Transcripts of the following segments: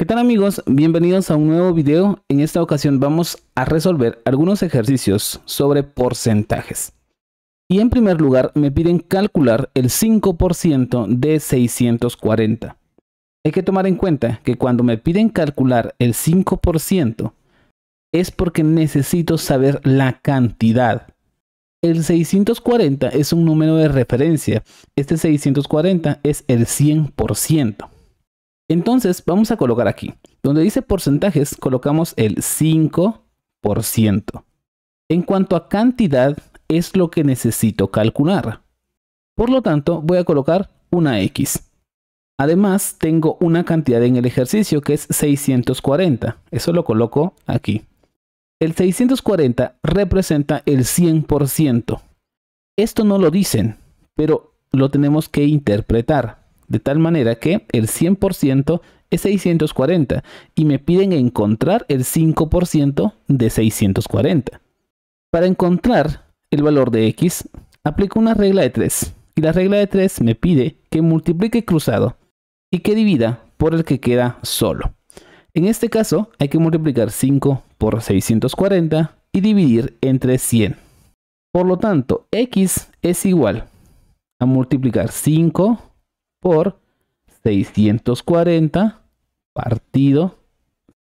¿Qué tal amigos? Bienvenidos a un nuevo video. En esta ocasión vamos a resolver algunos ejercicios sobre porcentajes. Y en primer lugar me piden calcular el 5% de 640. Hay que tomar en cuenta que cuando me piden calcular el 5% es porque necesito saber la cantidad. El 640 es un número de referencia. Este 640 es el 100%. Entonces vamos a colocar aquí, donde dice porcentajes, colocamos el 5%. En cuanto a cantidad, es lo que necesito calcular. Por lo tanto, voy a colocar una X. Además, tengo una cantidad en el ejercicio que es 640. Eso lo coloco aquí. El 640 representa el 100%. Esto no lo dicen, pero lo tenemos que interpretar de tal manera que el 100% es 640 y me piden encontrar el 5% de 640. Para encontrar el valor de x, aplico una regla de 3 y la regla de 3 me pide que multiplique cruzado y que divida por el que queda solo. En este caso hay que multiplicar 5 por 640 y dividir entre 100. Por lo tanto, x es igual a multiplicar 5 por 640 partido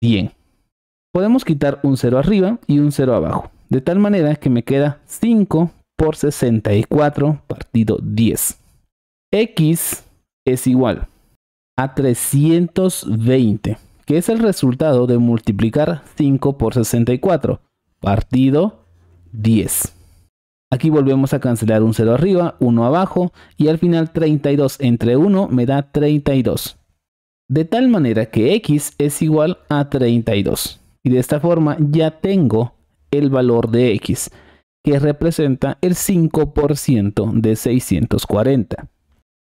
100. Podemos quitar un 0 arriba y un 0 abajo, de tal manera que me queda 5 por 64 partido 10. X es igual a 320, que es el resultado de multiplicar 5 por 64 partido 10. Aquí volvemos a cancelar un 0 arriba, 1 abajo y al final 32 entre 1 me da 32. De tal manera que x es igual a 32. Y de esta forma ya tengo el valor de x, que representa el 5% de 640.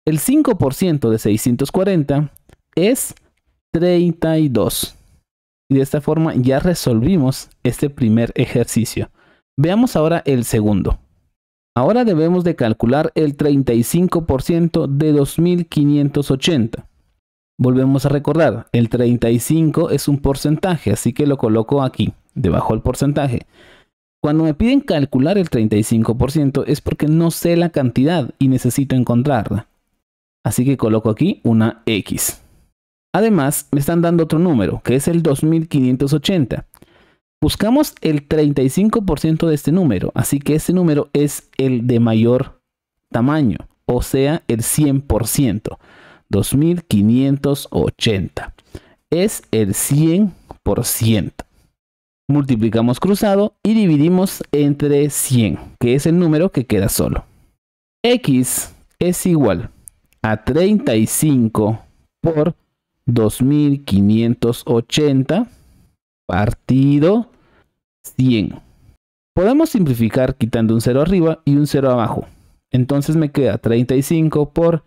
El 5% de 640 es 32. Y de esta forma ya resolvimos este primer ejercicio. Veamos ahora el segundo. Ahora debemos de calcular el 35% de 2580. Volvemos a recordar, el 35 es un porcentaje, así que lo coloco aquí, debajo del porcentaje. Cuando me piden calcular el 35% es porque no sé la cantidad y necesito encontrarla. Así que coloco aquí una X. Además, me están dando otro número, que es el 2580. Buscamos el 35% de este número, así que este número es el de mayor tamaño, o sea, el 100%, 2580. Es el 100%. Multiplicamos cruzado y dividimos entre 100, que es el número que queda solo. X es igual a 35 por 2580 partido 100. Podemos simplificar quitando un 0 arriba y un 0 abajo. Entonces me queda 35 por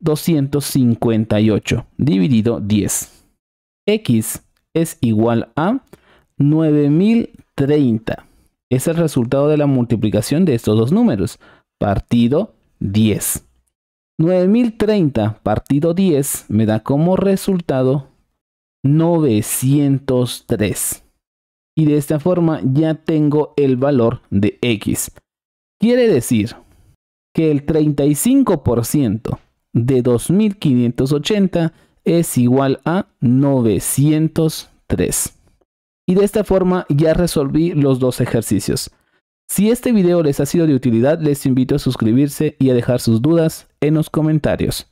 258 dividido 10. X es igual a 9030. Es el resultado de la multiplicación de estos dos números, partido 10. 9030 partido 10 me da como resultado 903 y de esta forma ya tengo el valor de X. Quiere decir que el 35% de 2580 es igual a 903. Y de esta forma ya resolví los dos ejercicios. Si este video les ha sido de utilidad, les invito a suscribirse y a dejar sus dudas en los comentarios.